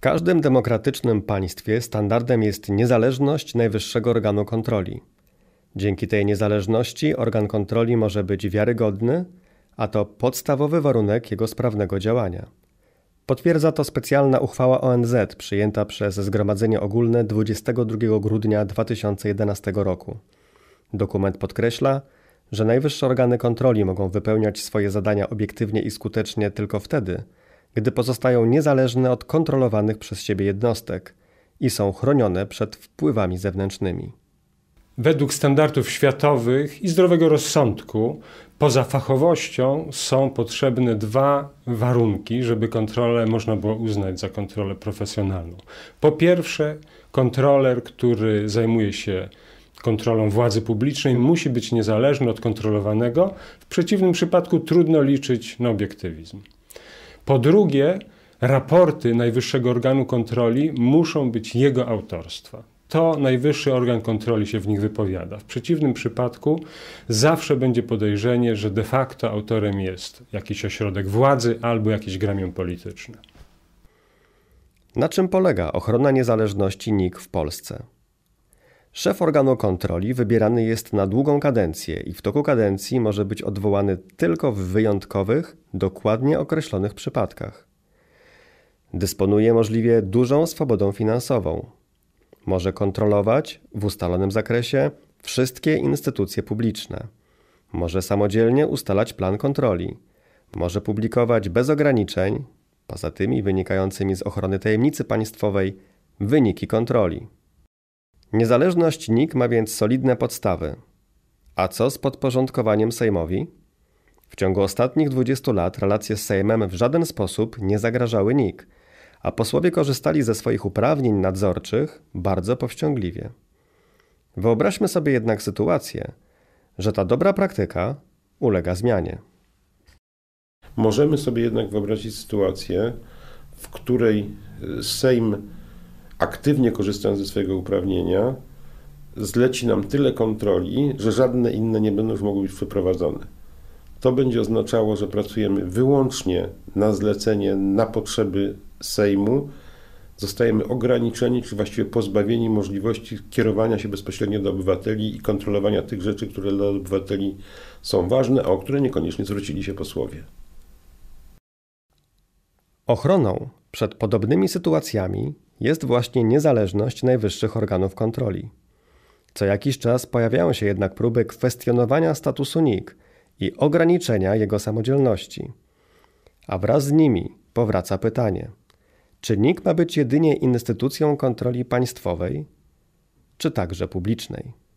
każdym demokratycznym państwie standardem jest niezależność najwyższego organu kontroli. Dzięki tej niezależności organ kontroli może być wiarygodny, a to podstawowy warunek jego sprawnego działania. Potwierdza to specjalna uchwała ONZ przyjęta przez Zgromadzenie Ogólne 22 grudnia 2011 roku. Dokument podkreśla, że najwyższe organy kontroli mogą wypełniać swoje zadania obiektywnie i skutecznie tylko wtedy, gdy pozostają niezależne od kontrolowanych przez siebie jednostek i są chronione przed wpływami zewnętrznymi. Według standardów światowych i zdrowego rozsądku, poza fachowością są potrzebne dwa warunki, żeby kontrolę można było uznać za kontrolę profesjonalną. Po pierwsze, kontroler, który zajmuje się kontrolą władzy publicznej musi być niezależny od kontrolowanego, w przeciwnym przypadku trudno liczyć na obiektywizm. Po drugie, raporty Najwyższego Organu Kontroli muszą być jego autorstwa. To najwyższy organ kontroli się w nich wypowiada. W przeciwnym przypadku zawsze będzie podejrzenie, że de facto autorem jest jakiś ośrodek władzy albo jakieś gremium polityczne. Na czym polega ochrona niezależności NIK w Polsce? Szef organu kontroli wybierany jest na długą kadencję i w toku kadencji może być odwołany tylko w wyjątkowych, dokładnie określonych przypadkach. Dysponuje możliwie dużą swobodą finansową. Może kontrolować w ustalonym zakresie wszystkie instytucje publiczne. Może samodzielnie ustalać plan kontroli. Może publikować bez ograniczeń, poza tymi wynikającymi z ochrony tajemnicy państwowej, wyniki kontroli. Niezależność NIK ma więc solidne podstawy. A co z podporządkowaniem Sejmowi? W ciągu ostatnich 20 lat relacje z Sejmem w żaden sposób nie zagrażały NIK, a posłowie korzystali ze swoich uprawnień nadzorczych bardzo powściągliwie. Wyobraźmy sobie jednak sytuację, że ta dobra praktyka ulega zmianie. Możemy sobie jednak wyobrazić sytuację, w której e, Sejm aktywnie korzystając ze swojego uprawnienia, zleci nam tyle kontroli, że żadne inne nie będą już mogły być przeprowadzone. To będzie oznaczało, że pracujemy wyłącznie na zlecenie, na potrzeby Sejmu. Zostajemy ograniczeni, czy właściwie pozbawieni możliwości kierowania się bezpośrednio do obywateli i kontrolowania tych rzeczy, które dla obywateli są ważne, a o które niekoniecznie zwrócili się posłowie. Ochroną przed podobnymi sytuacjami jest właśnie niezależność najwyższych organów kontroli. Co jakiś czas pojawiają się jednak próby kwestionowania statusu NIK i ograniczenia jego samodzielności. A wraz z nimi powraca pytanie: czy NIK ma być jedynie instytucją kontroli państwowej, czy także publicznej?